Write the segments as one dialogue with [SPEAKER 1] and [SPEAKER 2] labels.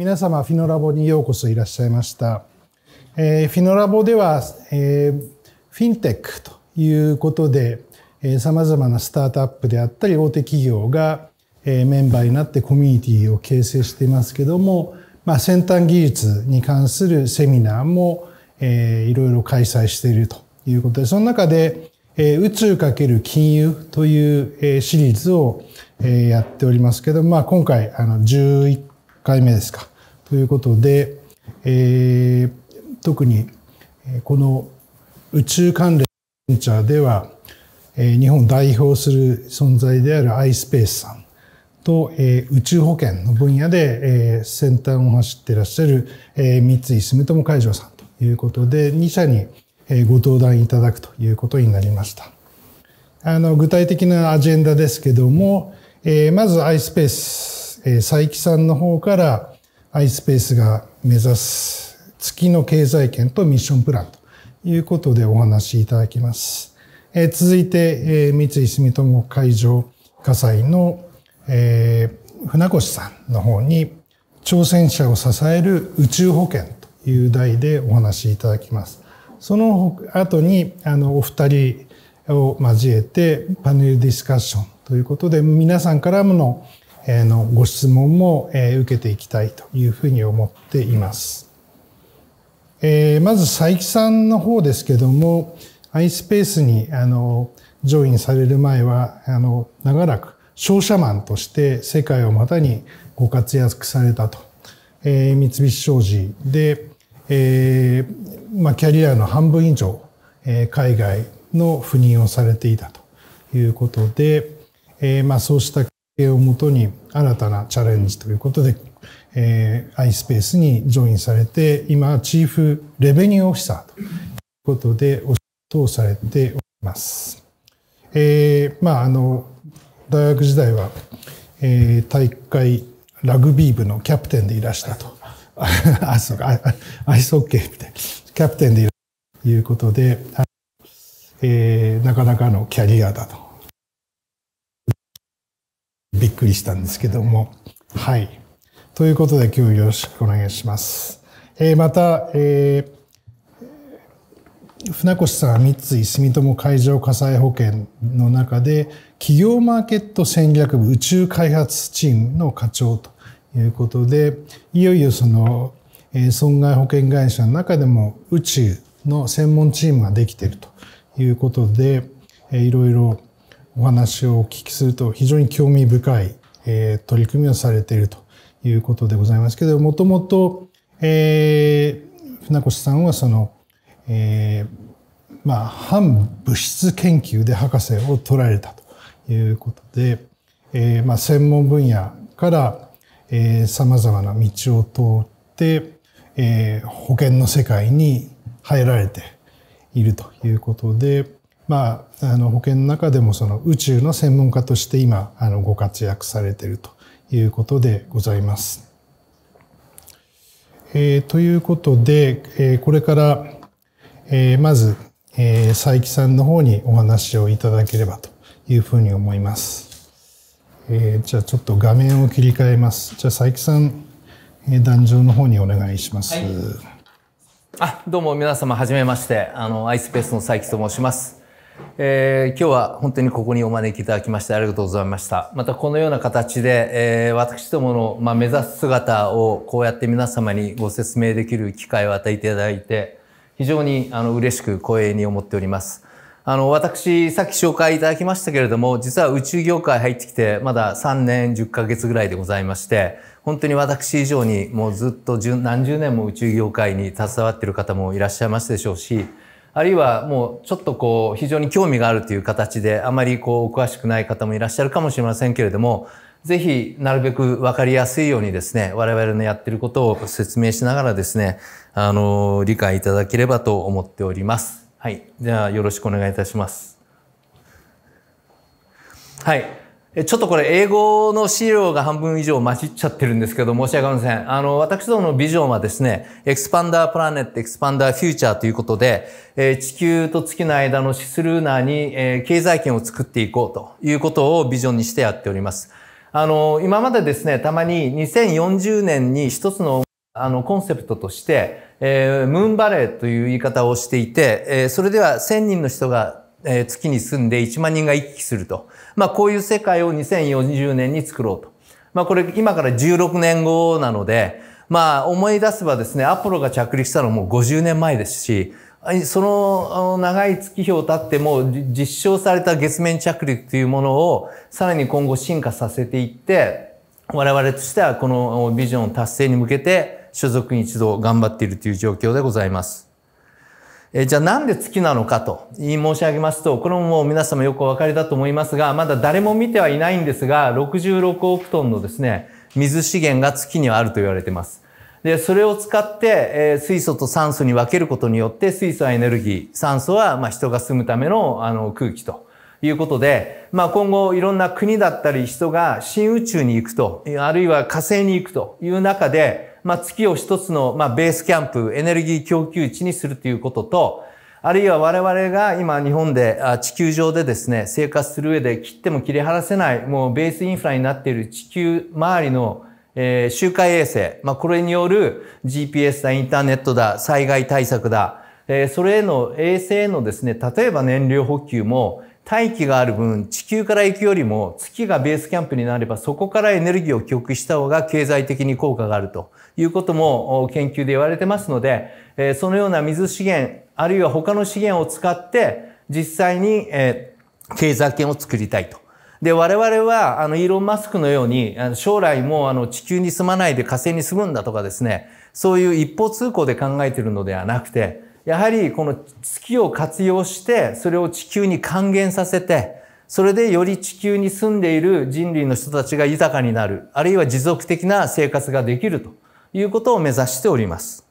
[SPEAKER 1] 皆様フィノラボにようこそいらっしゃいました、えー、フィノラボでは、えー、フィンテックということでさまざまなスタートアップであったり大手企業が、えー、メンバーになってコミュニティを形成していますけども、まあ、先端技術に関するセミナーも、えー、いろいろ開催しているということでその中で、えー、宇宙×金融という、えー、シリーズを、えー、やっておりますけど、まあ、今回あの11回目ですかということで、えー、特にこの宇宙関連ベンチャーでは、えー、日本を代表する存在である iSpace さんと、えー、宇宙保険の分野で、えー、先端を走っていらっしゃる、えー、三井住友海上さんということで2社に、えご登壇いただくということになりました。あの具体的なアジェンダですけども、えー、まず iSpace、え佐伯さんの方から、iSpace が目指す月の経済圏とミッションプランということでお話しいただきます。えー、続いて、えー、三井住友海上火災の、えー、船越さんの方に挑戦者を支える宇宙保険という題でお話しいただきます。その後にあのお二人を交えてパネルディスカッションということで皆さんからもののご質問も受けていきたいというふうに思っています。まず、佐伯さんの方ですけども、iSpace にあのジョインされる前は、あの長らく商社マンとして世界をまたにご活躍されたと、えー、三菱商事で、えーまあ、キャリアの半分以上、えー、海外の赴任をされていたということで、えーまあ、そうしたをもとに新たなチャレンジということで、えー、iSpace にジョインされて、今、チーフレベニューオフィサーということで、お仕事をされております。えー、まあ、あの、大学時代は、えー、大会ラグビー部のキャプテンでいらしたと。あ、そうか、アイスホッケーみたいな。キャプテンでいらしたということで、えー、なかなかのキャリアだとびっくりしたんですけども。はい。ということで今日よろしくお願いします。えー、また、えー、船越さん三井住友海上火災保険の中で企業マーケット戦略部宇宙開発チームの課長ということでいよいよその、えー、損害保険会社の中でも宇宙の専門チームができているということで、えー、いろいろお話をお聞きすると非常に興味深い、えー、取り組みをされているということでございますけど、もともと、えー、船越さんはその、えー、まあ、反物質研究で博士を取られたということで、えー、まあ、専門分野から、えまざまな道を通って、えー、保険の世界に入られているということで、まあ、あの保険の中でもその宇宙の専門家として今あのご活躍されているということでございます。えー、ということで、えー、これから、えー、まず、えー、佐伯さんの方にお話をいただければというふうに思います。えー、じゃあちょっと画面を切り替えます。じゃあ佐伯さん、えー、壇上の方にお願いします。はい、
[SPEAKER 2] あどうも皆様はじめましてあの iSpace の佐伯と申します。えー、今日は本当にここにお招きいただきましてありがとうございました。またこのような形で、えー、私どもの、まあ、目指す姿をこうやって皆様にご説明できる機会を与えていただいて、非常にあの嬉しく光栄に思っております。あの、私、さっき紹介いただきましたけれども、実は宇宙業界入ってきて、まだ3年10ヶ月ぐらいでございまして、本当に私以上にもうずっと何十年も宇宙業界に携わっている方もいらっしゃいますでしょうし、あるいはもうちょっとこう非常に興味があるという形であまりこう詳しくない方もいらっしゃるかもしれませんけれどもぜひなるべく分かりやすいようにですね我々のやってることを説明しながらですねあの理解いただければと思っております。はい、じゃあよろしくお願いいたします。はいちょっとこれ英語の資料が半分以上混じっちゃってるんですけど申し訳ありません。あの、私どものビジョンはですね、エクスパンダープラネット、エクスパンダーフューチャーということで、地球と月の間のシスルーナーに、経済圏を作っていこうということをビジョンにしてやっております。あの、今までですね、たまに2040年に一つのあの、コンセプトとして、ムーンバレーという言い方をしていて、それでは1000人の人がえ月に住んで1万人が行き来すると。まあ、こういう世界を2040年に作ろうと。まあ、これ今から16年後なので、まあ、思い出せばですね、アポロが着陸したのも50年前ですし、その長い月日を経っても実証された月面着陸というものをさらに今後進化させていって、我々としてはこのビジョン達成に向けて所属に一度頑張っているという状況でございます。えじゃあなんで月なのかと言い申し上げますと、これももう皆様よくお分かりだと思いますが、まだ誰も見てはいないんですが、66億トンのですね、水資源が月にはあると言われています。で、それを使って、え水素と酸素に分けることによって、水素はエネルギー、酸素は、ま人が住むための、あの、空気と。いうことで、まあ、今後いろんな国だったり人が新宇宙に行くと、あるいは火星に行くという中で、まあ、月を一つの、まあ、ベースキャンプ、エネルギー供給地にするということと、あるいは我々が今日本で、地球上でですね、生活する上で切っても切り離せない、もうベースインフラになっている地球周りの、えー、周回衛星、まあ、これによる GPS だ、インターネットだ、災害対策だ、えー、それへの衛星へのですね、例えば燃料補給も、大気がある分、地球から行くよりも月がベースキャンプになれば、そこからエネルギーを記憶した方が経済的に効果があるということも研究で言われてますので、そのような水資源、あるいは他の資源を使って、実際に経済圏を作りたいと。で、我々は、あの、イーロン・マスクのように、将来もあの、地球に住まないで火星に住むんだとかですね、そういう一方通行で考えているのではなくて、やはりこの月を活用してそれを地球に還元させてそれでより地球に住んでいる人類の人たちが豊かになるあるいは持続的な生活ができるということを目指しております。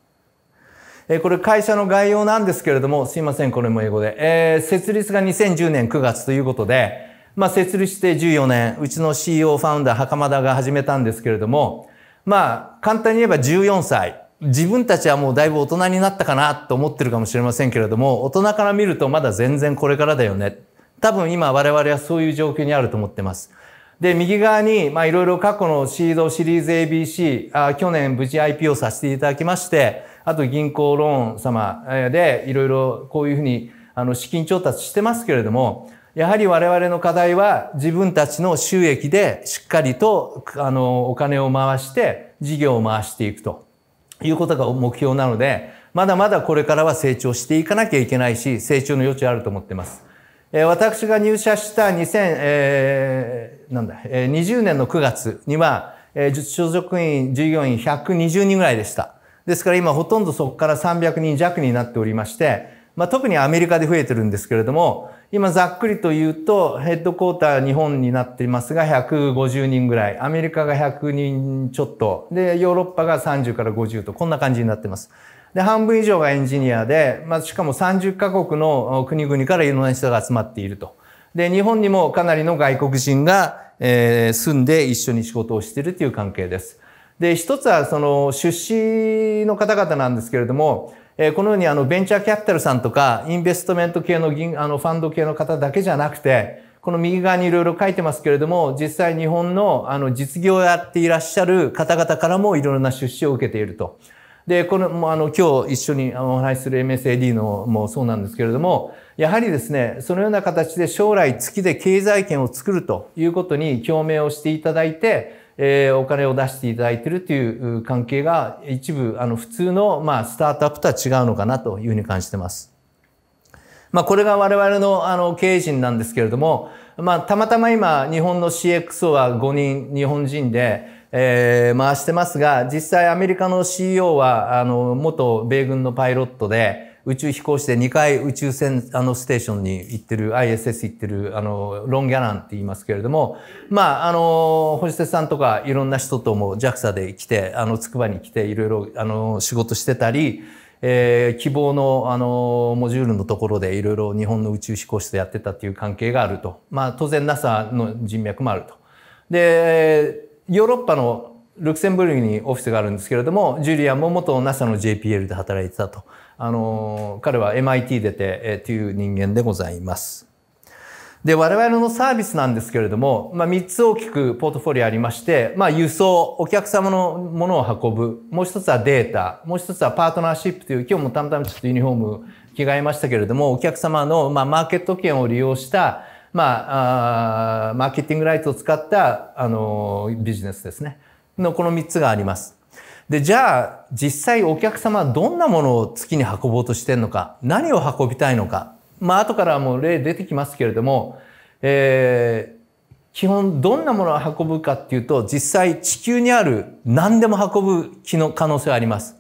[SPEAKER 2] これ会社の概要なんですけれども、すいません、これも英語で。えー、設立が2010年9月ということで、まあ、設立して14年、うちの CEO ファウンダー袴田が始めたんですけれども、まあ、簡単に言えば14歳自分たちはもうだいぶ大人になったかなと思ってるかもしれませんけれども、大人から見るとまだ全然これからだよね。多分今我々はそういう状況にあると思ってます。で、右側に、まあいろいろ過去のシードシリーズ ABC、あ去年無事 i p をさせていただきまして、あと銀行ローン様でいろいろこういうふうにあの資金調達してますけれども、やはり我々の課題は自分たちの収益でしっかりとあのお金を回して事業を回していくと。いうことが目標なので、まだまだこれからは成長していかなきゃいけないし、成長の余地あると思っています。え私が入社した2000、えー、なんだ、え20年の9月には、え所属員、従業員120人ぐらいでした。ですから今ほとんどそこから300人弱になっておりまして、まあ、特にアメリカで増えてるんですけれども、今ざっくりと言うと、ヘッドクォーター日本になっていますが、150人ぐらい。アメリカが100人ちょっと。で、ヨーロッパが30から50と、こんな感じになっています。で、半分以上がエンジニアで、まあ、しかも30カ国の国々からいろんな人が集まっていると。で、日本にもかなりの外国人が、えー、住んで一緒に仕事をしているという関係です。で、一つはその出資の方々なんですけれども、えこのようにあのベンチャーキャピタルさんとか、インベストメント系の銀あのファンド系の方だけじゃなくて、この右側にいろいろ書いてますけれども、実際日本のあの実業をやっていらっしゃる方々からもいろいろな出資を受けていると。で、この、もあの、今日一緒にお話しする MSAD のもそうなんですけれども、やはりですね、そのような形で将来月で経済圏を作るということに共鳴をしていただいて、えー、お金を出していただいているという関係が一部、あの、普通の、まあ、スタートアップとは違うのかなというふうに感じてます。まあ、これが我々の、あの、経営陣なんですけれども、まあ、たまたま今、日本の CXO は5人、日本人で、えー、回してますが、実際アメリカの CEO は、あの、元米軍のパイロットで、宇宙飛行士で2回宇宙船あのステーションに行ってる ISS 行ってるあのロン・ギャランって言いますけれどもまああの星瀬さんとかいろんな人とも JAXA で来てあの筑波に来ていろいろあの仕事してたり、えー、希望のあのモジュールのところでいろいろ日本の宇宙飛行士とやってたっていう関係があると、まあ、当然 NASA の人脈もあると。でヨーロッパのルクセンブルクにオフィスがあるんですけれども、ジュリアンも元 NASA の JPL で働いてたと。あの、彼は MIT 出て、えー、という人間でございます。で、我々のサービスなんですけれども、まあ、三つ大きくポートフォリオありまして、まあ、輸送、お客様のものを運ぶ、もう一つはデータ、もう一つはパートナーシップという、今日もたまたまちょっとユニフォーム着替えましたけれども、お客様の、まあ、マーケット券を利用した、まあ、あーマーケティングライトを使った、あのビジネスですね。の、この三つがあります。で、じゃあ、実際お客様はどんなものを月に運ぼうとしてるのか、何を運びたいのか。まあ、後からもう例出てきますけれども、えー、基本どんなものを運ぶかっていうと、実際地球にある何でも運ぶ気の可能性はあります。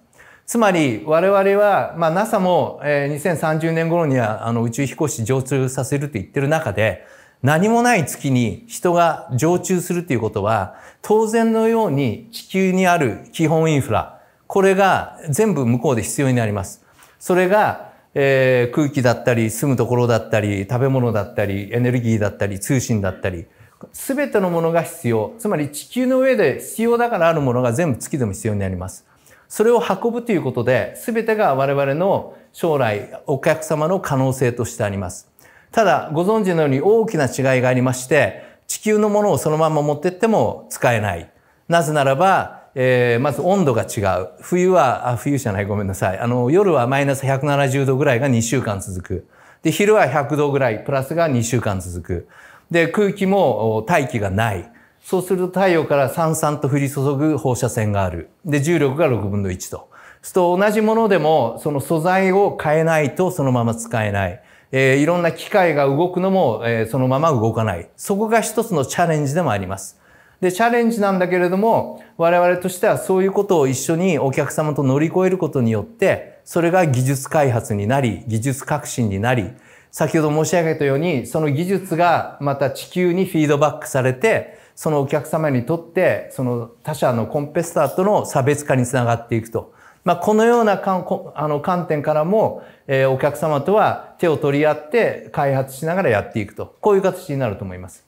[SPEAKER 2] つまり我々は、まあ、NASA も2030年頃にはあの宇宙飛行士上通させると言ってる中で、何もない月に人が常駐するということは、当然のように地球にある基本インフラ、これが全部向こうで必要になります。それが、えー、空気だったり、住むところだったり、食べ物だったり、エネルギーだったり、通信だったり、すべてのものが必要。つまり地球の上で必要だからあるものが全部月でも必要になります。それを運ぶということで、すべてが我々の将来、お客様の可能性としてあります。ただ、ご存知のように大きな違いがありまして、地球のものをそのまま持ってっても使えない。なぜならば、えー、まず温度が違う。冬は、あ、冬じゃない、ごめんなさい。あの、夜はマイナス170度ぐらいが2週間続く。で、昼は100度ぐらい、プラスが2週間続く。で、空気も大気がない。そうすると太陽からさんさんと降り注ぐ放射線がある。で、重力が6分の1と。すると同じものでも、その素材を変えないとそのまま使えない。えー、いろんな機械が動くのも、えー、そのまま動かない。そこが一つのチャレンジでもあります。で、チャレンジなんだけれども、我々としてはそういうことを一緒にお客様と乗り越えることによって、それが技術開発になり、技術革新になり、先ほど申し上げたように、その技術がまた地球にフィードバックされて、そのお客様にとって、その他社のコンペスターとの差別化につながっていくと。まあ、このようなあの観点からも、えー、お客様とは手を取り合って開発しながらやっていくと。こういう形になると思います。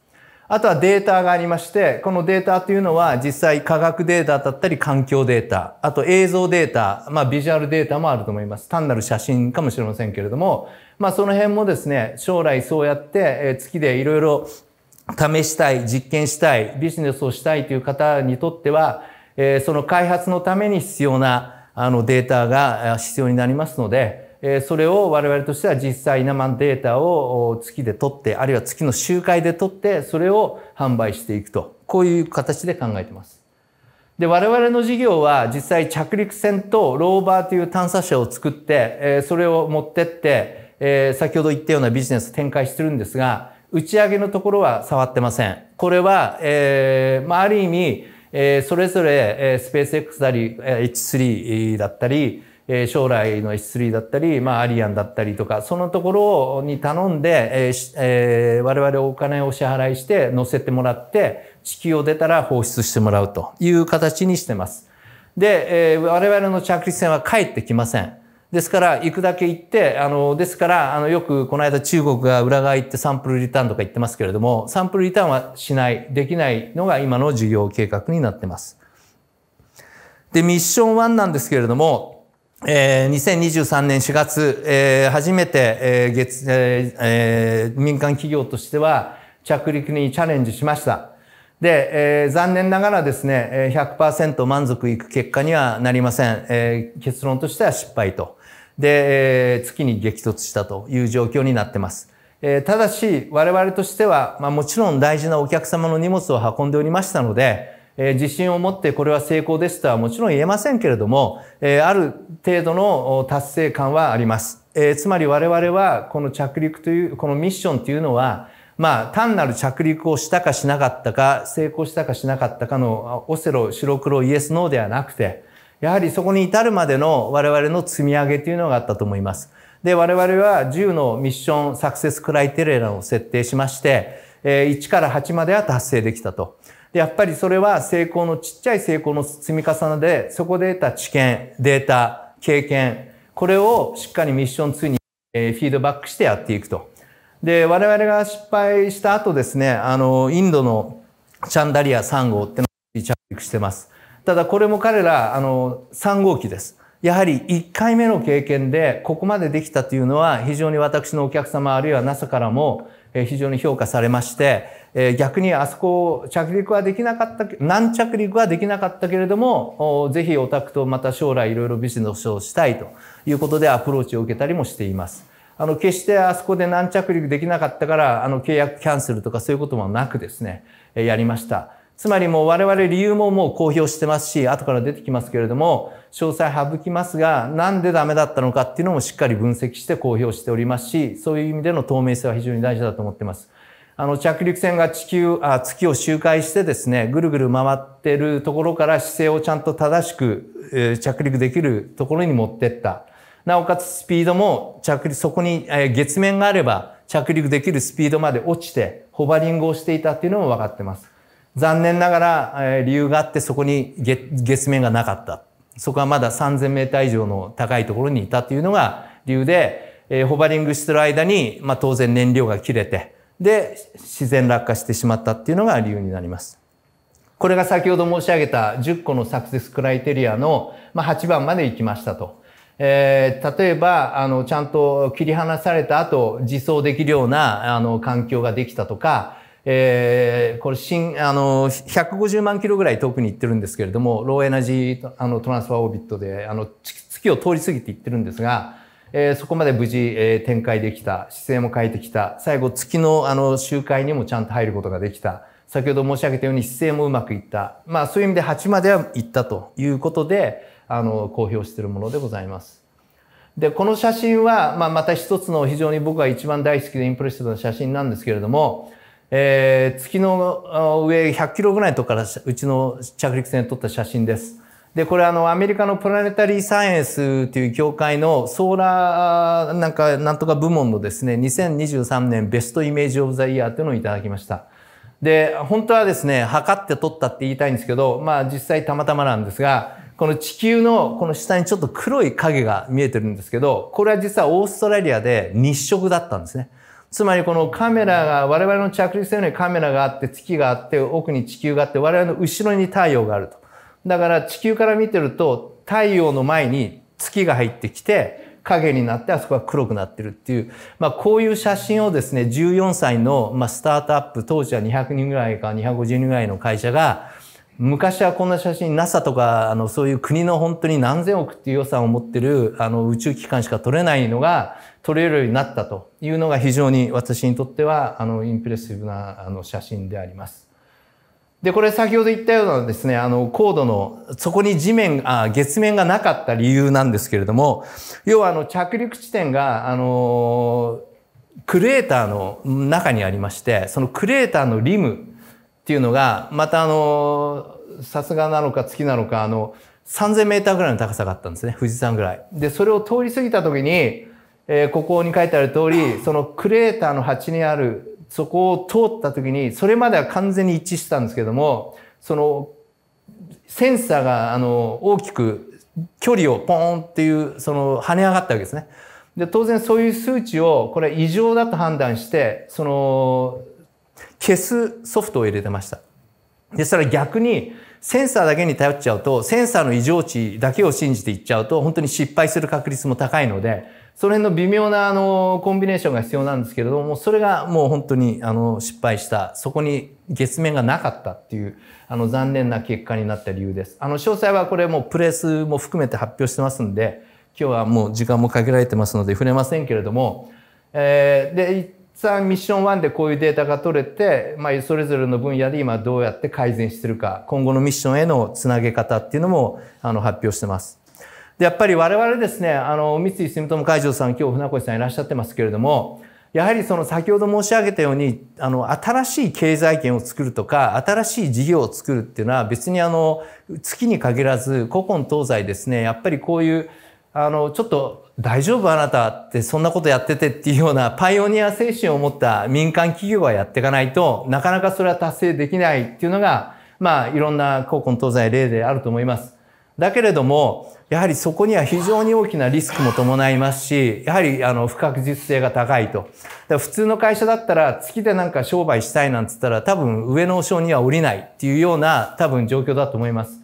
[SPEAKER 2] あとはデータがありまして、このデータというのは実際科学データだったり環境データ、あと映像データ、まあビジュアルデータもあると思います。単なる写真かもしれませんけれども、まあその辺もですね、将来そうやって月でいろいろ試したい、実験したい、ビジネスをしたいという方にとっては、えその開発のために必要なあのデータが必要になりますので、それを我々としては実際生データを月で取って、あるいは月の集会で取って、それを販売していくと。こういう形で考えています。で、我々の事業は実際着陸船とローバーという探査車を作って、それを持ってって、先ほど言ったようなビジネス展開してるんですが、打ち上げのところは触ってません。これは、えー、まあ、ある意味、えそれぞれ、えスペース X だり、え H3 だったり、え将来の H3 だったり、まあ、アリアンだったりとか、そのところに頼んで、えー、我々お金をお支払いして乗せてもらって、地球を出たら放出してもらうという形にしてます。で、え我々の着陸船は帰ってきません。ですから、行くだけ行って、あの、ですから、あの、よくこの間中国が裏側行ってサンプルリターンとか言ってますけれども、サンプルリターンはしない、できないのが今の事業計画になってます。で、ミッション1なんですけれども、えー、2023年4月、えー、初めて、えー月えー、えー、民間企業としては着陸にチャレンジしました。で、えー、残念ながらですね、100%満足いく結果にはなりません。えー、結論としては失敗と。で、えー、月に激突したという状況になってます。えー、ただし、我々としては、まあ、もちろん大事なお客様の荷物を運んでおりましたので、えー、自信を持ってこれは成功ですとはもちろん言えませんけれども、えー、ある程度の達成感はあります。えー、つまり我々はこの着陸という、このミッションというのは、まあ、単なる着陸をしたかしなかったか、成功したかしなかったかのオセロ、白黒、イエス、ノーではなくて、やはりそこに至るまでの我々の積み上げというのがあったと思います。で、我々は10のミッションサクセスクライテリアを設定しまして、1から8までは達成できたと。で、やっぱりそれは成功のちっちゃい成功の積み重ねで、そこで得た知見、データ、経験、これをしっかりミッション2にフィードバックしてやっていくと。で、我々が失敗した後ですね、あの、インドのチャンダリア3号ってのに着陸してます。ただこれも彼ら、あの、3号機です。やはり1回目の経験でここまでできたというのは非常に私のお客様あるいは NASA からも非常に評価されまして、逆にあそこ着陸はできなかった、軟着陸はできなかったけれども、ぜひオタクとまた将来いろいろビジネスをしたいということでアプローチを受けたりもしています。あの、決してあそこで軟着陸できなかったから、あの、契約キャンセルとかそういうこともなくですね、やりました。つまりもう我々理由ももう公表してますし、後から出てきますけれども、詳細省きますが、なんでダメだったのかっていうのもしっかり分析して公表しておりますし、そういう意味での透明性は非常に大事だと思ってます。あの、着陸船が地球、あ月を周回してですね、ぐるぐる回ってるところから姿勢をちゃんと正しく、え着陸できるところに持ってった。なおかつスピードも着陸、そこに、え月面があれば着陸できるスピードまで落ちて、ホバリングをしていたっていうのも分かってます。残念ながら、え理由があってそこに月面がなかった。そこはまだ3000メーター以上の高いところにいたっていうのが理由で、えホバリングしてる間に、まあ、当然燃料が切れて、で、自然落下してしまったっていうのが理由になります。これが先ほど申し上げた10個のサクセスクライテリアの、まあ、8番まで行きましたと。えー、例えば、あの、ちゃんと切り離された後、自走できるような、あの、環境ができたとか、えー、これ新、あの、150万キロぐらい遠くに行ってるんですけれども、ローエナジーあのトランスファーオービットで、あの、月を通り過ぎていってるんですが、えー、そこまで無事、えー、展開できた、姿勢も変えてきた、最後月のあの周回にもちゃんと入ることができた、先ほど申し上げたように姿勢もうまくいった、まあそういう意味で8までは行ったということで、あの公表しているものでございます。でこの写真は、まあ、また一つの非常に僕が一番大好きでインプレッシブな写真なんですけれども、えー、月の上100キロぐらいのとこからうちの着陸船で撮った写真です。で、これあの、アメリカのプラネタリーサイエンスという協会のソーラーなんか、なんとか部門のですね、2023年ベストイメージオブザイヤーというのをいただきました。で、本当はですね、測って撮ったって言いたいんですけど、まあ実際たまたまなんですが、この地球のこの下にちょっと黒い影が見えてるんですけど、これは実はオーストラリアで日食だったんですね。つまりこのカメラが、我々の着陸船にカメラがあって、月があって、奥に地球があって、我々の後ろに太陽があると。だから地球から見てると、太陽の前に月が入ってきて、影になって、あそこが黒くなってるっていう、まあこういう写真をですね、14歳の、まスタートアップ、当時は200人ぐらいか250人ぐらいの会社が、昔はこんな写真 NASA とかあのそういう国の本当に何千億っていう予算を持ってるあの宇宙機関しか撮れないのが撮れるようになったというのが非常に私にとってはあのインプレッシブなあの写真であります。で、これ先ほど言ったようなですね、あの、高度の、そこに地面、あ月面がなかった理由なんですけれども、要はあの、着陸地点が、あの、クレーターの中にありまして、そのクレーターのリムっていうのが、またあの、さすがなのか月なのか、あの、3000メーターぐらいの高さがあったんですね。富士山ぐらい。で、それを通り過ぎた時に、えー、ここに書いてある通り、そのクレーターの端にある、そこを通った時に、それまでは完全に一致してたんですけども、その、センサーが、あの、大きく距離をポーンっていう、その、跳ね上がったわけですね。で、当然そういう数値を、これ異常だと判断して、その、消すソフトを入れてました。で、それは逆にセンサーだけに頼っちゃうと、センサーの異常値だけを信じていっちゃうと、本当に失敗する確率も高いので、その辺の微妙なあのコンビネーションが必要なんですけれども、それがもう本当にあの失敗した、そこに月面がなかったっていう、あの残念な結果になった理由です。あの詳細はこれもプレスも含めて発表してますんで、今日はもう時間も限られてますので触れませんけれども、えー、で、さんミッション1でこういうデータが取れて、まあ、それぞれの分野で今どうやって改善してるか今後のミッションへのつなげ方っていうのもあの発表してます。でやっぱり我々ですねあの三井住友海上さん今日船越さんいらっしゃってますけれどもやはりその先ほど申し上げたようにあの新しい経済圏を作るとか新しい事業を作るっていうのは別にあの月に限らず古今東西ですねやっぱりこういうあの、ちょっと大丈夫あなたってそんなことやっててっていうようなパイオニア精神を持った民間企業はやっていかないとなかなかそれは達成できないっていうのが、まあいろんな高校東西例であると思います。だけれども、やはりそこには非常に大きなリスクも伴いますし、やはりあの不確実性が高いと。だ普通の会社だったら月でなんか商売したいなんつったら多分上の章には降りないっていうような多分状況だと思います。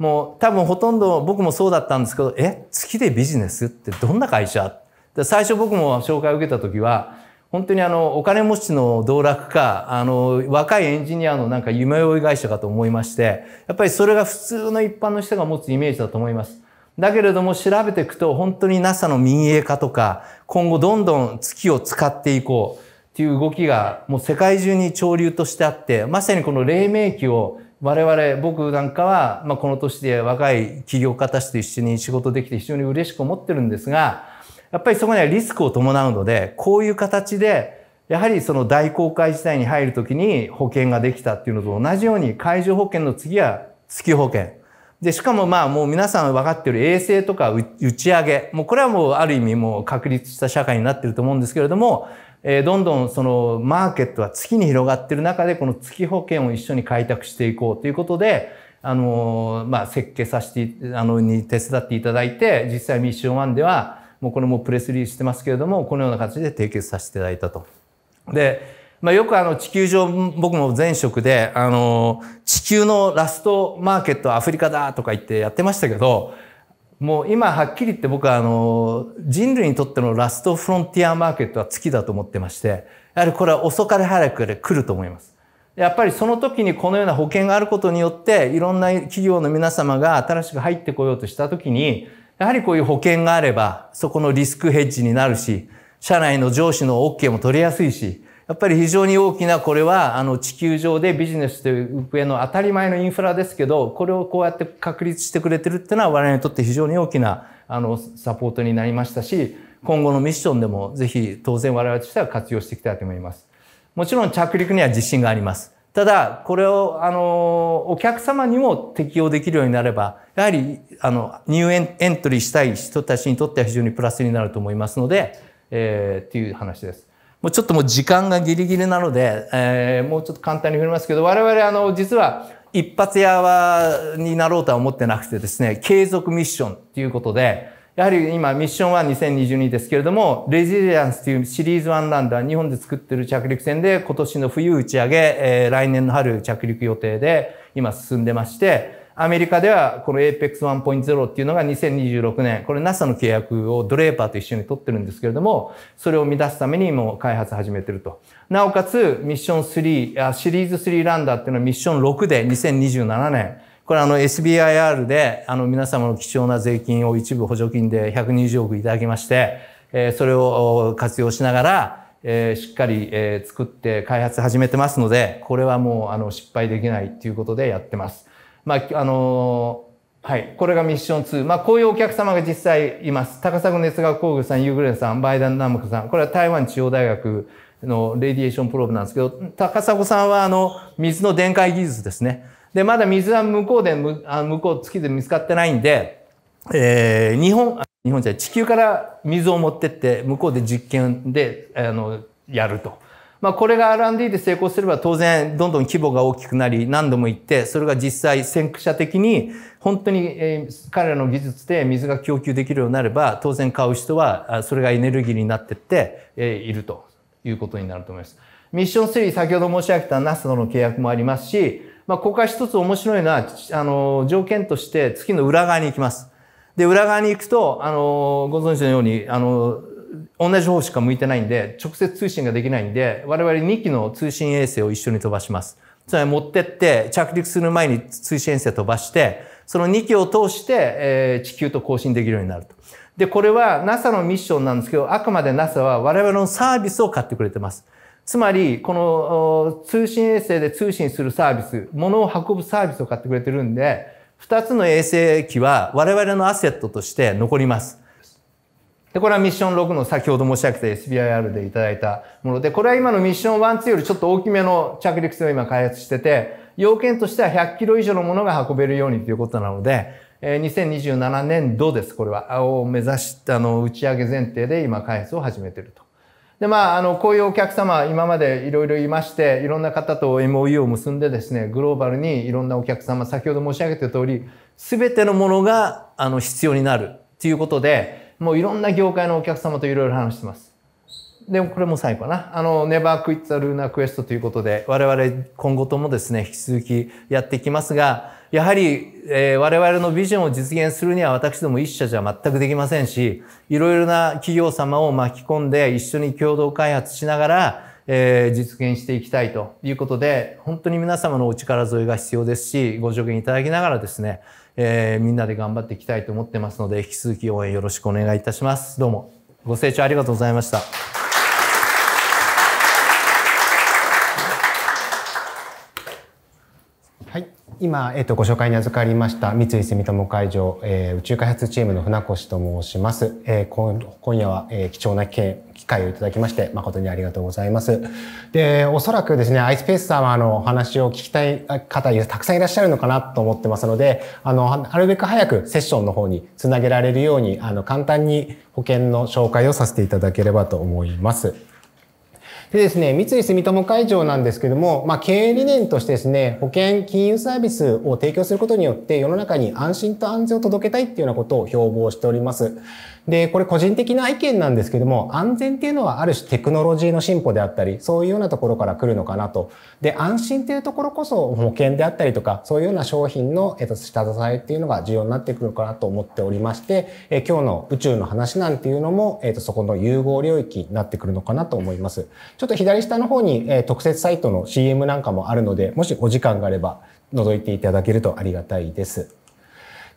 [SPEAKER 2] もう多分ほとんど僕もそうだったんですけど、え、月でビジネスってどんな会社最初僕も紹介を受けた時は、本当にあの、お金持ちの道楽か、あの、若いエンジニアのなんか夢追い会社かと思いまして、やっぱりそれが普通の一般の人が持つイメージだと思います。だけれども調べていくと本当に NASA の民営化とか、今後どんどん月を使っていこうっていう動きがもう世界中に潮流としてあって、まさにこの黎明期を我々僕なんかは、まあ、この年で若い起業家たちと一緒に仕事できて非常に嬉しく思ってるんですがやっぱりそこにはリスクを伴うのでこういう形でやはりその大航海時代に入る時に保険ができたっていうのと同じように海上保険の次は月保険でしかもまあもう皆さん分かってる衛星とか打ち上げもうこれはもうある意味もう確立した社会になってると思うんですけれどもえー、どんどんそのマーケットは月に広がってる中でこの月保険を一緒に開拓していこうということで、あのー、まあ、設計させて、あの、に手伝っていただいて、実際ミッション1では、もうこれもプレスリーしてますけれども、このような形で締結させていただいたと。で、まあ、よくあの、地球上、僕も前職で、あのー、地球のラストマーケットはアフリカだとか言ってやってましたけど、もう今はっきり言って僕はあの人類にとってのラストフロンティアマーケットは月だと思ってまして、やはりこれは遅かれ早くで来ると思います。やっぱりその時にこのような保険があることによって、いろんな企業の皆様が新しく入ってこようとした時に、やはりこういう保険があれば、そこのリスクヘッジになるし、社内の上司の OK も取りやすいし、やっぱり非常に大きなこれはあの地球上でビジネスという上の当たり前のインフラですけどこれをこうやって確立してくれてるっていうのは我々にとって非常に大きなあのサポートになりましたし今後のミッションでもぜひ当然我々としては活用していきたいと思います。もちろん着陸には自信があります。ただ、これを、あの、お客様にも適用できるようになれば、やはり、あの、入園エントリーしたい人たちにとっては非常にプラスになると思いますので、えー、っていう話です。もうちょっともう時間がギリギリなので、えー、もうちょっと簡単に触れますけど、我々あの、実は一発屋はになろうとは思ってなくてですね、継続ミッションということで、やはり今ミッションは2022ですけれども、レジリアンスというシリーズ1ランダー、日本で作ってる着陸船で今年の冬打ち上げ、えー、来年の春着陸予定で今進んでまして、アメリカではこの APEX1.0 っていうのが2026年、これ NASA の契約をドレーパーと一緒に取ってるんですけれども、それを乱すためにもう開発始めてると。なおかつ、ミッション3、シリーズ3ランダーっていうのはミッション6で2027年、これあの SBIR であの皆様の貴重な税金を一部補助金で120億いただきまして、えそれを活用しながら、えしっかり、え作って開発始めてますので、これはもうあの失敗できないっていうことでやってます。まあ、あのはい。これがミッション2。まあ、こういうお客様が実際います。高砂熱学工業さん、ユーグレンさん、バイダンナムクさん。これは台湾中央大学のレディエーションプローブなんですけど、高砂さんはあの、水の電解技術ですね。で、まだ水は向こうで、あ向こう月で見つかってないんで、えー、日本、日本じゃ地球から水を持ってって、向こうで実験で、あの、やると。まあ、これが R&D で成功すれば当然どんどん規模が大きくなり何度も行ってそれが実際先駆者的に本当に彼らの技術で水が供給できるようになれば当然買う人はそれがエネルギーになってっているということになると思います。ミッション3先ほど申し上げた NASA との契約もありますし、まあ、ここは一つ面白いのはあの条件として月の裏側に行きます。で裏側に行くとあのご存知のようにあの同じ方しか向いてないんで、直接通信ができないんで、我々2機の通信衛星を一緒に飛ばします。つまり持ってって、着陸する前に通信衛星飛ばして、その2機を通して、えー、地球と交信できるようになると。で、これは NASA のミッションなんですけど、あくまで NASA は我々のサービスを買ってくれてます。つまり、この通信衛星で通信するサービス、物を運ぶサービスを買ってくれてるんで、2つの衛星機は我々のアセットとして残ります。で、これはミッション6の先ほど申し上げた SBIR でいただいたもので、これは今のミッション1、2よりちょっと大きめの着陸船を今開発してて、要件としては100キロ以上のものが運べるようにということなので、2027年度です、これは。青を目指した、あの、打ち上げ前提で今開発を始めてると。で、まあ、あの、こういうお客様、今までいろいろいまして、いろんな方と MOU を結んでですね、グローバルにいろんなお客様、先ほど申し上げた通り、すべてのものが、あの、必要になるということで、もういろんな業界のお客様といろいろ話してます。でもこれも最後かな。あの、ネバークイッツ・ルーナークエストということで、我々今後ともですね、引き続きやっていきますが、やはり、えー、我々のビジョンを実現するには私ども一社じゃ全くできませんし、いろいろな企業様を巻き込んで一緒に共同開発しながら、えー、実現していきたいということで、本当に皆様のお力添えが必要ですし、ご助言いただきながらですね、えー、みんなで頑張っていきたいと思ってますので、引き続き応援よろしくお願いいたします。どうもご清聴ありがとうございました。
[SPEAKER 3] はい、今、えーと、ご紹介に預かりました三井住友海上、えー、宇宙開発チームの船越と申します、えー、今夜は、えー、貴重な機会をいただきまして誠にありがとうございますでおそらくですね iSpace さんはあのお話を聞きたい方たくさんいらっしゃるのかなと思ってますのであのなるべく早くセッションの方につなげられるようにあの簡単に保険の紹介をさせていただければと思いますでですね、三井住友会場なんですけども、まあ、経営理念としてですね、保険、金融サービスを提供することによって世の中に安心と安全を届けたいっていうようなことを標榜しております。で、これ個人的な意見なんですけども、安全っていうのはある種テクノロジーの進歩であったり、そういうようなところから来るのかなと。で、安心っていうところこそ保険であったりとか、そういうような商品の、えっと、下支えっていうのが重要になってくるかなと思っておりまして、え今日の宇宙の話なんていうのも、えっと、そこの融合領域になってくるのかなと思います。ちょっと左下の方に、え特設サイトの CM なんかもあるので、もしお時間があれば覗いていただけるとありがたいです。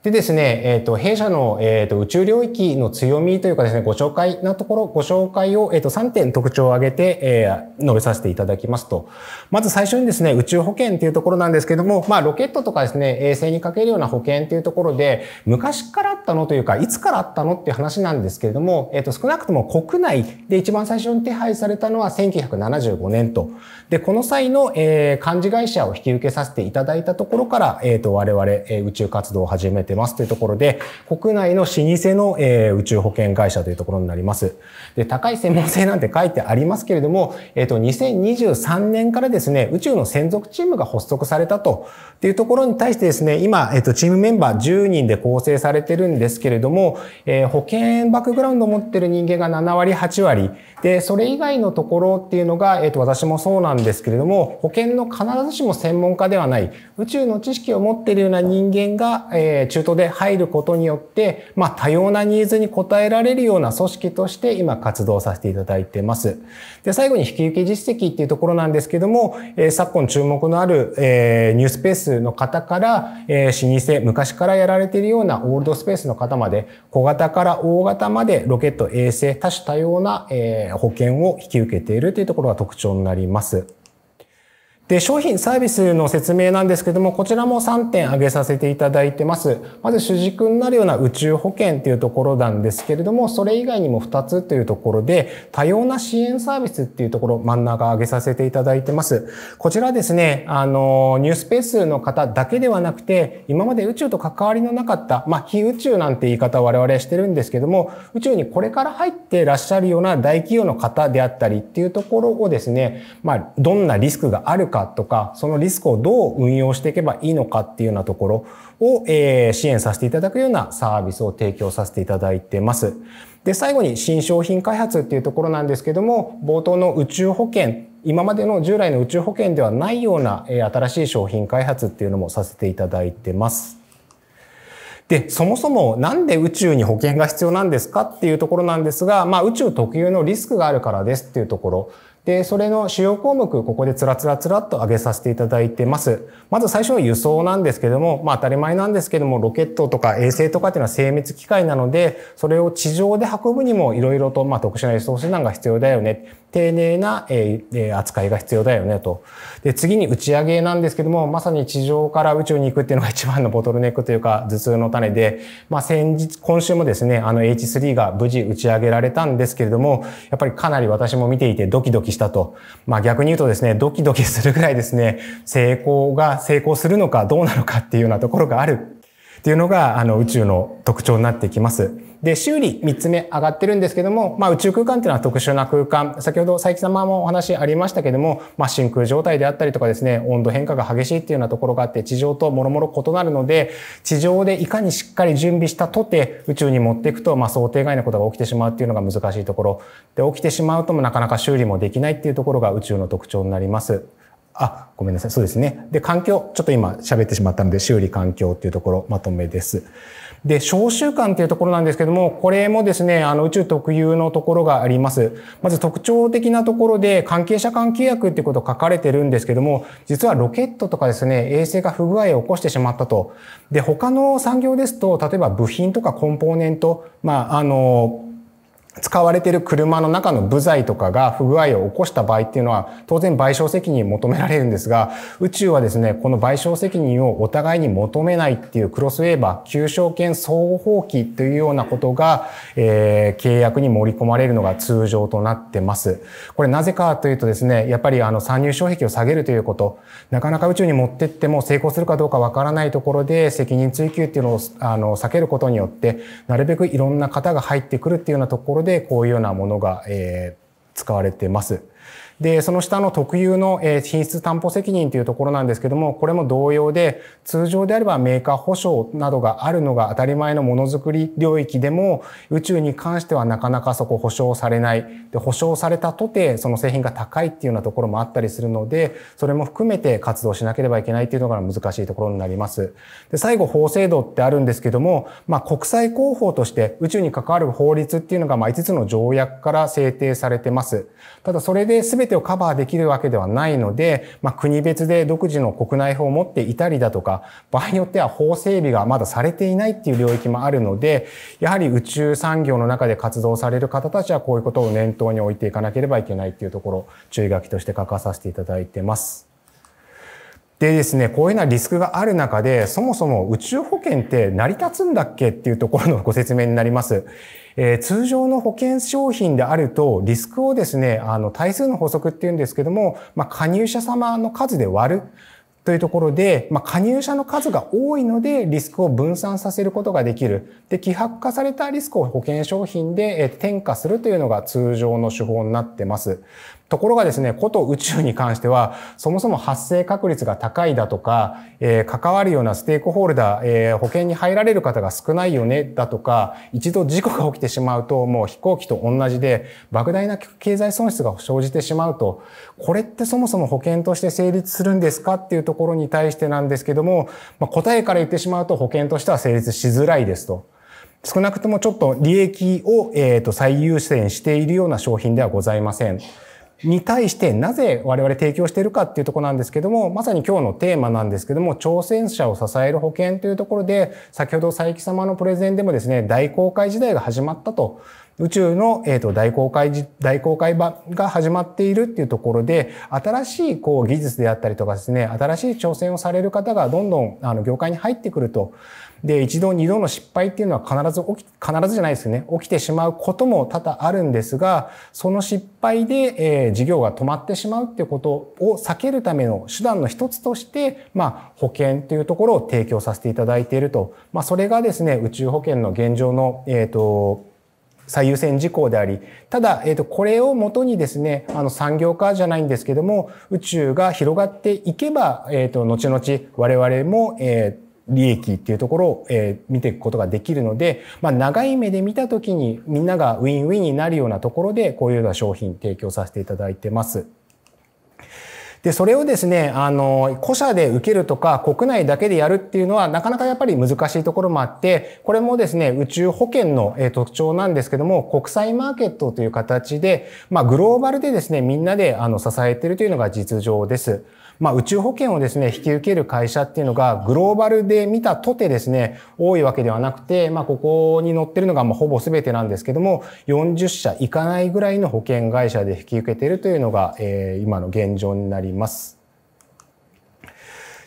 [SPEAKER 3] でですね、えっ、ー、と、弊社の、えっ、ー、と、宇宙領域の強みというかですね、ご紹介なところ、ご紹介を、えっ、ー、と、3点特徴を挙げて、えー、述べさせていただきますと。まず最初にですね、宇宙保険というところなんですけども、まあ、ロケットとかですね、衛星にかけるような保険というところで、昔からあったのというか、いつからあったのっていう話なんですけれども、えっ、と、少なくとも国内で一番最初に手配されたのは1975年と。で、この際の、えー、幹事会社を引き受けさせていただいたところから、えっ、と、我々、えー、宇宙活動を始めててますというところで、国内の老舗の、えー、宇宙保険会社というところになります。で、高い専門性なんて書いてありますけれども、えっ、ー、と、2023年からですね、宇宙の専属チームが発足されたと、っていうところに対してですね、今、えっ、ー、と、チームメンバー10人で構成されてるんですけれども、えー、保険バックグラウンドを持ってる人間が7割、8割、で、それ以外のところっていうのが、えっ、ー、と、私もそうなんですけれども、保険の必ずしも専門家ではない、宇宙の知識を持っているような人間が、えー、中途で入ることによって、まあ、多様なニーズに応えられるような組織として今活動させていただいてます。で、最後に引き受け実績っていうところなんですけども、えー、昨今注目のある、えー、ニュースペースの方から、えー、老舗、昔からやられているようなオールドスペースの方まで、小型から大型までロケット、衛星、多種多様な、えー保険を引き受けているというところが特徴になります。で、商品サービスの説明なんですけども、こちらも3点挙げさせていただいてます。まず主軸になるような宇宙保険というところなんですけれども、それ以外にも2つというところで、多様な支援サービスっていうところ、真ん中挙げさせていただいてます。こちらですね、あの、ニュースペースの方だけではなくて、今まで宇宙と関わりのなかった、まあ、非宇宙なんて言い方を我々してるんですけども、宇宙にこれから入ってらっしゃるような大企業の方であったりっていうところをですね、まあ、どんなリスクがあるかとか、そのリスクをどう運用していけばいいのかっていうようなところを、え支援させていただくようなサービスを提供させていただいてます。で、最後に新商品開発っていうところなんですけども、冒頭の宇宙保険、今までの従来の宇宙保険ではないような、え新しい商品開発っていうのもさせていただいてます。で、そもそもなんで宇宙に保険が必要なんですかっていうところなんですが、まあ宇宙特有のリスクがあるからですっていうところ。で、それの主要項目、ここでつらつらつらっと上げさせていただいてます。まず最初は輸送なんですけども、まあ当たり前なんですけども、ロケットとか衛星とかっていうのは精密機械なので、それを地上で運ぶにもいろいろと、まあ特殊な輸送手段が必要だよね。丁寧な、えー、扱いが必要だよねと。で、次に打ち上げなんですけども、まさに地上から宇宙に行くっていうのが一番のボトルネックというか、頭痛の種で、まあ先日、今週もですね、あの H3 が無事打ち上げられたんですけれども、やっぱりかなり私も見ていてドキドキしたと。まあ逆に言うとですね、ドキドキするぐらいですね、成功が成功するのかどうなのかっていうようなところがあるっていうのが、あの、宇宙の特徴になってきます。で、修理3つ目上がってるんですけども、まあ宇宙空間っていうのは特殊な空間。先ほど佐伯様もお話ありましたけども、まあ真空状態であったりとかですね、温度変化が激しいっていうようなところがあって、地上ともろもろ異なるので、地上でいかにしっかり準備したとて、宇宙に持っていくと、まあ想定外のことが起きてしまうっていうのが難しいところ。で、起きてしまうともなかなか修理もできないっていうところが宇宙の特徴になります。あ、ごめんなさい。そうですね。で、環境、ちょっと今喋ってしまったので、修理環境っていうところ、まとめです。で、消習慣っていうところなんですけども、これもですね、あの、宇宙特有のところがあります。まず特徴的なところで、関係者間契約っていうこと書かれてるんですけども、実はロケットとかですね、衛星が不具合を起こしてしまったと。で、他の産業ですと、例えば部品とかコンポーネント、まあ、あの、使われている車の中の部材とかが不具合を起こした場合っていうのは当然賠償責任求められるんですが宇宙はですねこの賠償責任をお互いに求めないっていうクロスウェーバー求償権双方期というようなことが、えー、契約に盛り込まれるのが通常となってますこれなぜかというとですねやっぱりあの参入障壁を下げるということなかなか宇宙に持ってっても成功するかどうかわからないところで責任追及っていうのをあの避けることによってなるべくいろんな方が入ってくるっていうようなところでこういうようなものが、えー、使われてます。で、その下の特有の品質担保責任というところなんですけども、これも同様で、通常であればメーカー保証などがあるのが当たり前のものづくり領域でも、宇宙に関してはなかなかそこ保証されない。で、保証されたとて、その製品が高いっていうようなところもあったりするので、それも含めて活動しなければいけないっていうのが難しいところになります。で、最後、法制度ってあるんですけども、まあ、国際広報として宇宙に関わる法律っていうのが、まあ、5つの条約から制定されてます。ただ、それで全ててをカバーできるわけではないので、まあ、国別で独自の国内法を持っていたりだとか、場合によっては法整備がまだされていないっていう領域もあるので、やはり宇宙産業の中で活動される方たちはこういうことを念頭に置いていかなければいけないっていうところ、注意書きとして書かさせていただいてます。でですね、こういうようなリスクがある中で、そもそも宇宙保険って成り立つんだっけっていうところの ご説明になります。えー、通常の保険商品であると、リスクをですね、あの、対数の法則っていうんですけども、まあ、加入者様の数で割る。というところで、まあ、加入者の数が多いので、リスクを分散させることができる。で、希薄化されたリスクを保険商品で転嫁するというのが通常の手法になってます。ところがですね、こと宇宙に関しては、そもそも発生確率が高いだとか、えー、関わるようなステークホルダー、えー、保険に入られる方が少ないよね、だとか、一度事故が起きてしまうと、もう飛行機と同じで、莫大な経済損失が生じてしまうと、これってそもそも保険として成立するんですかっていうところに対してなんですけども、まあ、答えから言ってしまうと保険としては成立しづらいですと。少なくともちょっと利益を、えー、と最優先しているような商品ではございません。に対してなぜ我々提供しているかっていうとこなんですけども、まさに今日のテーマなんですけども、挑戦者を支える保険というところで、先ほど佐伯様のプレゼンでもですね、大公開時代が始まったと宇宙の、えーと、大公開、大公開版が始まっているっていうところで、新しいこう技術であったりとかですね、新しい挑戦をされる方がどんどんあの業界に入ってくると。で、一度二度の失敗っていうのは必ず起き、必ずじゃないですよね。起きてしまうことも多々あるんですが、その失敗で、えー、事業が止まってしまうっていうことを避けるための手段の一つとして、まあ、保険というところを提供させていただいていると。まあ、それがですね、宇宙保険の現状の、えっ、ー、と、最優先事項であり、ただ、えっ、ー、と、これをもとにですね、あの、産業化じゃないんですけども、宇宙が広がっていけば、えっ、ー、と、後々我々も、えー利益っていうところを、え見ていくことができるので、まあ、長い目で見たときにみんながウィンウィンになるようなところでこういうような商品提供させていただいてます。で、それをですね、あの、古社で受けるとか、国内だけでやるっていうのは、なかなかやっぱり難しいところもあって、これもですね、宇宙保険の特徴なんですけども、国際マーケットという形で、まあ、グローバルでですね、みんなで、あの、支えてるというのが実情です。まあ、宇宙保険をですね、引き受ける会社っていうのが、グローバルで見たとてですね、多いわけではなくて、まあ、ここに載ってるのが、まあ、ほぼ全てなんですけども、40社いかないぐらいの保険会社で引き受けてるというのが、えー、今の現状になります。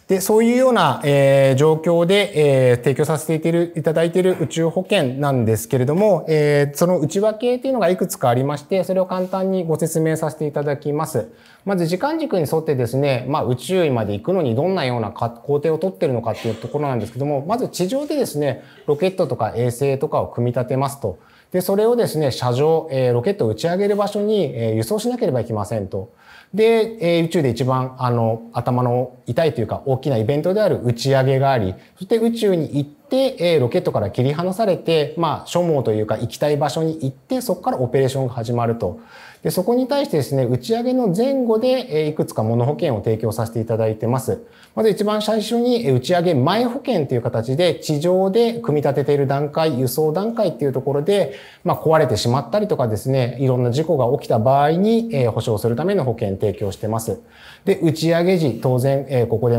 [SPEAKER 3] で、そういうような、えー、状況で、えー、提供させているいただいている宇宙保険なんですけれども、えー、その内訳っていうのがいくつかありまして、それを簡単にご説明させていただきます。まず時間軸に沿ってですね、まあ、宇宙まで行くのにどんなような工程をとってるのかっていうところなんですけども、まず地上でですね、ロケットとか衛星とかを組み立てますと。で、それをですね、車上、えー、ロケットを打ち上げる場所に、えー、輸送しなければいけませんと。で、えー、宇宙で一番、あの、頭の痛いというか大きなイベントである打ち上げがあり、そして宇宙に行って、えー、ロケットから切り離されて、まあ、所網というか行きたい場所に行って、そこからオペレーションが始まるとで、そこに対してですね、打ち上げの前後でいくつか物保険を提供させていただいてます。まず一番最初に打ち上げ前保険という形で地上で組み立てている段階、輸送段階っていうところで、まあ、壊れてしまったりとかですね、いろんな事故が起きた場合に保証するための保険提供してます。で、打ち上げ時、当然、えー、ここで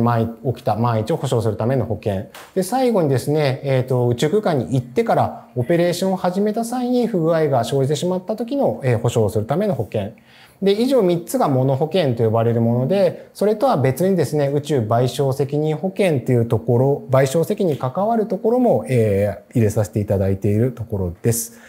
[SPEAKER 3] 起きた万一を保証するための保険。で、最後にですね、えっ、ー、と、宇宙空間に行ってからオペレーションを始めた際に不具合が生じてしまった時の、えー、保証するための保険。で、以上3つがモノ保険と呼ばれるもので、それとは別にですね、宇宙賠償責任保険というところ、賠償責任に関わるところも、えー、入れさせていただいているところです。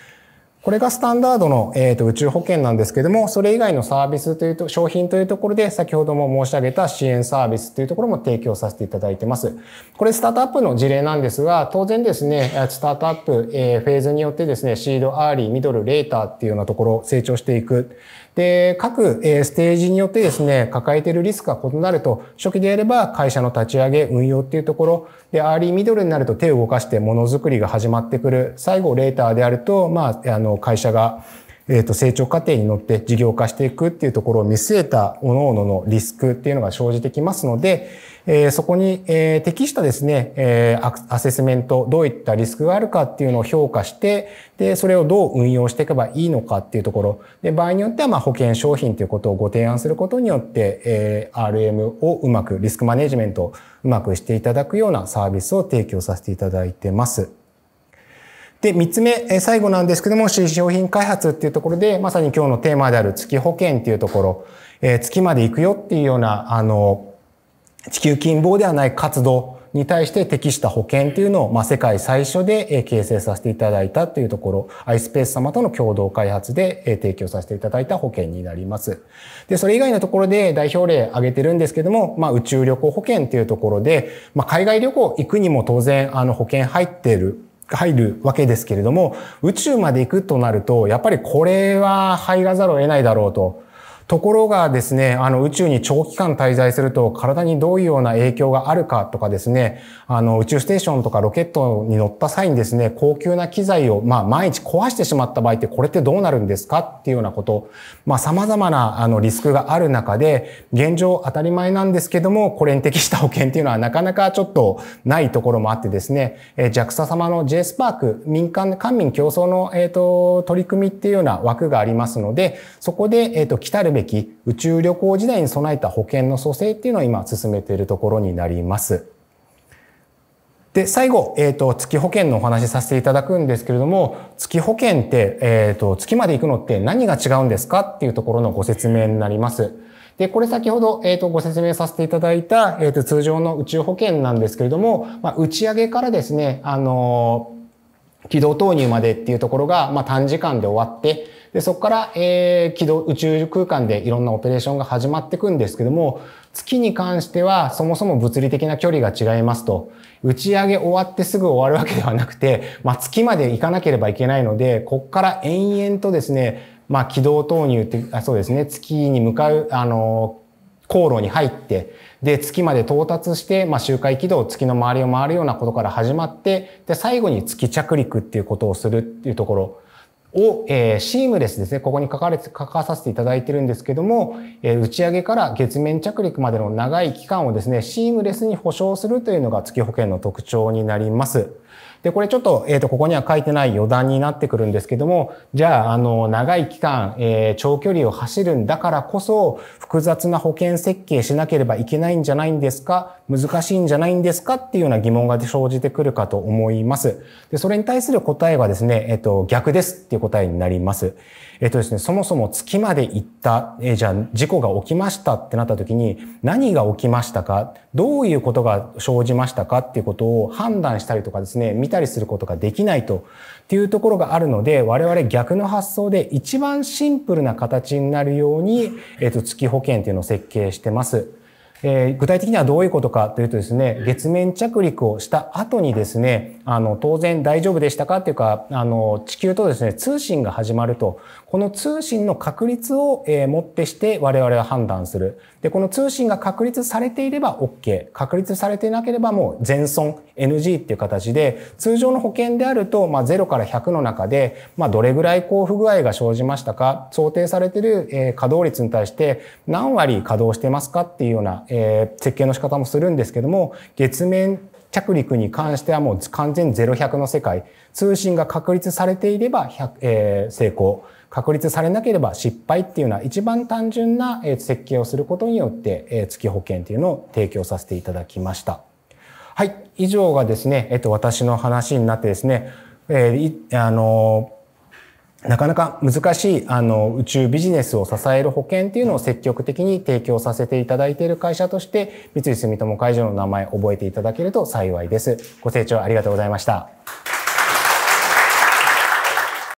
[SPEAKER 3] これがスタンダードの、えー、と宇宙保険なんですけども、それ以外のサービスというと、商品というところで、先ほども申し上げた支援サービスというところも提供させていただいてます。これスタートアップの事例なんですが、当然ですね、スタートアップ、えー、フェーズによってですね、シード、アーリー、ミドル、レーターっていうようなところ、成長していく。で、各ステージによってですね、抱えているリスクが異なると、初期であれば会社の立ち上げ、運用っていうところ、で、アーリーミドルになると手を動かしてものづくりが始まってくる。最後、レーターであると、まあ、あの、会社が、えっ、ー、と、成長過程に乗って事業化していくっていうところを見据えた、各々のリスクっていうのが生じてきますので、えー、そこに、えー、適したですね、えー、アセスメント、どういったリスクがあるかっていうのを評価して、で、それをどう運用していけばいいのかっていうところ。で、場合によっては、まあ、保険商品ということをご提案することによって、えー、RM をうまく、リスクマネジメントをうまくしていただくようなサービスを提供させていただいてます。で、3つ目、え最後なんですけども、新商品開発っていうところで、まさに今日のテーマである月保険っていうところ、えー、月まで行くよっていうような、あの、地球近傍ではない活動に対して適した保険っていうのを、まあ、世界最初で形成させていただいたというところ、iSpace 様との共同開発で提供させていただいた保険になります。で、それ以外のところで代表例挙げてるんですけども、まあ、宇宙旅行保険っていうところで、まあ、海外旅行行くにも当然、あの、保険入ってる入るわけですけれども、宇宙まで行くとなると、やっぱりこれは入らざるを得ないだろうと。ところがですね、あの宇宙に長期間滞在すると体にどういうような影響があるかとかですね、あの宇宙ステーションとかロケットに乗った際にですね、高級な機材をまあ毎日壊してしまった場合ってこれってどうなるんですかっていうようなこと、まあ様々なあのリスクがある中で、現状当たり前なんですけども、これに適した保険っていうのはなかなかちょっとないところもあってですね、え JAXA 様の J スパーク、民間、官民競争の、えっ、ー、と、取り組みっていうような枠がありますので、そこで、えっ、ー、と、来たるべき宇宙旅行時代に備えた保険の蘇生っていうのを今進めているところになります。で、最後、えっ、ー、と、月保険のお話しさせていただくんですけれども、月保険って、えっ、ー、と、月まで行くのって何が違うんですかっていうところのご説明になります。で、これ先ほど、えっ、ー、と、ご説明させていただいた、えっ、と、通常の宇宙保険なんですけれども、まあ、打ち上げからですね、あの軌道投入までっていうところが、まあ、短時間で終わって、で、そこから、えー、軌道、宇宙空間でいろんなオペレーションが始まっていくんですけども、月に関してはそもそも物理的な距離が違いますと、打ち上げ終わってすぐ終わるわけではなくて、まあ、月まで行かなければいけないので、こっから延々とですね、まあ、軌道投入って、あそうですね、月に向かう、あの、航路に入って、で、月まで到達して、まあ、周回軌道、月の周りを回るようなことから始まって、で、最後に月着陸っていうことをするっていうところ。を、えー、シームレスですね、ここに書かれて、書かさせていただいてるんですけども、えー、打ち上げから月面着陸までの長い期間をですね、シームレスに保証するというのが月保険の特徴になります。で、これちょっと、えっ、ー、と、ここには書いてない余談になってくるんですけども、じゃあ、あの、長い期間、えー、長距離を走るんだからこそ、複雑な保険設計しなければいけないんじゃないんですか難しいんじゃないんですかっていうような疑問が生じてくるかと思います。で、それに対する答えはですね、えっ、ー、と、逆ですっていう答えになります。えっ、とですね、そもそも月まで行った、えー、じゃあ事故が起きましたってなった時に何が起きましたか、どういうことが生じましたかっていうことを判断したりとかですね、見たりすることができないと、っていうところがあるので、我々逆の発想で一番シンプルな形になるように、えっ、ー、と、月保険っていうのを設計してます。えー、具体的にはどういうことかというとですね、月面着陸をした後にですね、あの、当然大丈夫でしたかっていうか、あの、地球とですね、通信が始まると。この通信の確率を、えもってして我々は判断する。で、この通信が確立されていれば OK。確立されていなければもう全損 NG っていう形で、通常の保険であると、まあ、0から100の中で、まあ、どれぐらいこう不具合が生じましたか、想定されている、え稼働率に対して何割稼働してますかっていうような、え設計の仕方もするんですけども、月面着陸に関してはもう完全0100の世界。通信が確立されていれば100、えー、成功。確立されなければ失敗っていうのは一番単純な設計をすることによって月保険っていうのを提供させていただきました。はい。以上がですね、えっと、私の話になってですね、えー、あの、なかなか難しい、あの、宇宙ビジネスを支える保険っていうのを積極的に提供させていただいている会社として、三井住友海上の名前を覚えていただけると幸いです。ご清聴ありがとうございました。